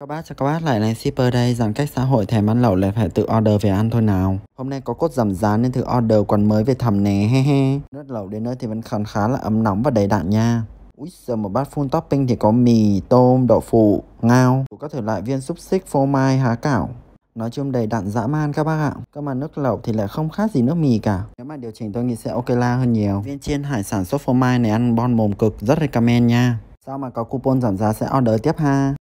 Các bác chào các bác lại này shipper đây Giãn cách xã hội thèm ăn lẩu lại phải tự order về ăn thôi nào Hôm nay có cốt giảm giá nên thử order quán mới về thầm nè he he Nước lẩu đến nơi thì vẫn còn khá là ấm nóng và đầy đặn nha Úi giờ một bát full topping thì có mì, tôm, đậu phụ, ngao Có thể loại viên xúc xích, phô mai, há cảo Nói chung đầy đặn dã man các bác ạ Cơ mà nước lẩu thì lại không khác gì nước mì cả Nếu mà điều chỉnh tôi nghĩ sẽ ok la hơn nhiều Viên chiên hải sản sốt phô mai này ăn bon mồm cực rất recommend nha Sao mà có coupon giảm giá sẽ order tiếp ha